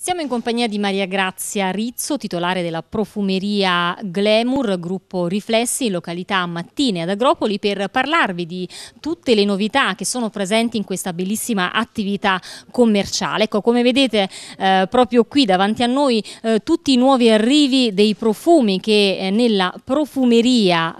Siamo in compagnia di Maria Grazia Rizzo, titolare della profumeria Glamour, gruppo Riflessi, in località Mattine ad Agropoli, per parlarvi di tutte le novità che sono presenti in questa bellissima attività commerciale. Ecco, come vedete eh, proprio qui davanti a noi eh, tutti i nuovi arrivi dei profumi che eh, nella profumeria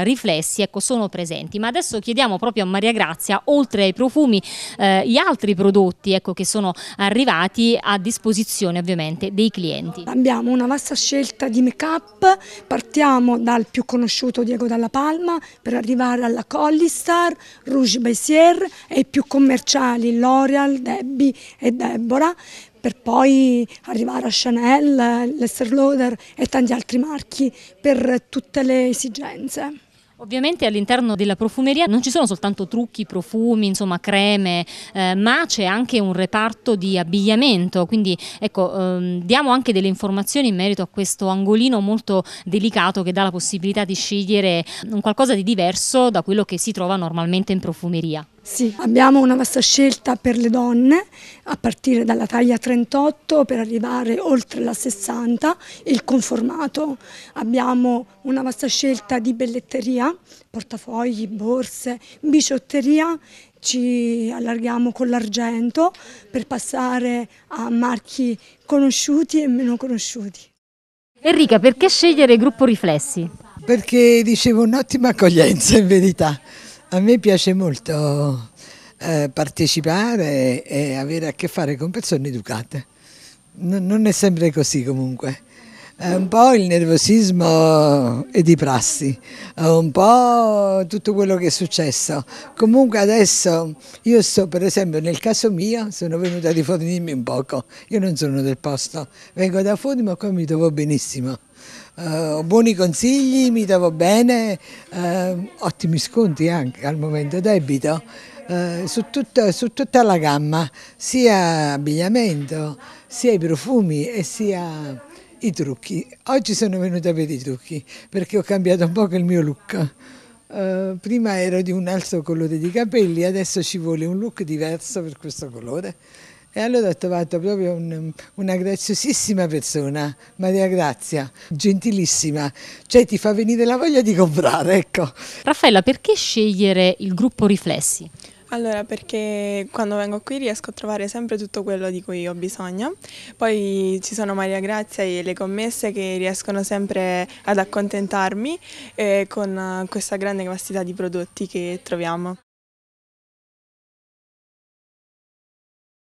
eh, Riflessi ecco, sono presenti. Ma adesso chiediamo proprio a Maria Grazia, oltre ai profumi, eh, gli altri prodotti ecco, che sono arrivati a disposizione disposizione ovviamente dei clienti. Abbiamo una vasta scelta di make-up, partiamo dal più conosciuto Diego Dalla Palma per arrivare alla Collistar, Rouge Bessier e i più commerciali L'Oreal, Debbie e Deborah per poi arrivare a Chanel, Lester Lauder e tanti altri marchi per tutte le esigenze. Ovviamente all'interno della profumeria non ci sono soltanto trucchi, profumi, insomma creme, eh, ma c'è anche un reparto di abbigliamento, quindi ecco, ehm, diamo anche delle informazioni in merito a questo angolino molto delicato che dà la possibilità di scegliere un qualcosa di diverso da quello che si trova normalmente in profumeria. Sì, abbiamo una vasta scelta per le donne, a partire dalla taglia 38 per arrivare oltre la 60 il conformato. Abbiamo una vasta scelta di belletteria, portafogli, borse, biciotteria ci allarghiamo con l'argento per passare a marchi conosciuti e meno conosciuti. Enrica, perché scegliere Gruppo Riflessi? Perché dicevo un'ottima accoglienza in verità. A me piace molto eh, partecipare e avere a che fare con persone educate. non, non è sempre così comunque un po' il nervosismo e di prassi, un po' tutto quello che è successo. Comunque adesso io sto, per esempio nel caso mio, sono venuta di Fodimimi un poco, io non sono del posto, vengo da Fodimo ma qua mi trovo benissimo. Uh, buoni consigli, mi trovo bene, uh, ottimi sconti anche al momento debito, uh, su, tutto, su tutta la gamma, sia abbigliamento, sia i profumi e sia i trucchi. Oggi sono venuta per i trucchi perché ho cambiato un po' il mio look. Uh, prima ero di un altro colore di capelli, adesso ci vuole un look diverso per questo colore. E allora ho trovato proprio un, una graziosissima persona, Maria Grazia, gentilissima, cioè ti fa venire la voglia di comprare, ecco. Raffaella, perché scegliere il gruppo Riflessi? Allora, perché quando vengo qui riesco a trovare sempre tutto quello di cui ho bisogno. Poi ci sono Maria Grazia e le commesse che riescono sempre ad accontentarmi eh, con questa grande vastità di prodotti che troviamo.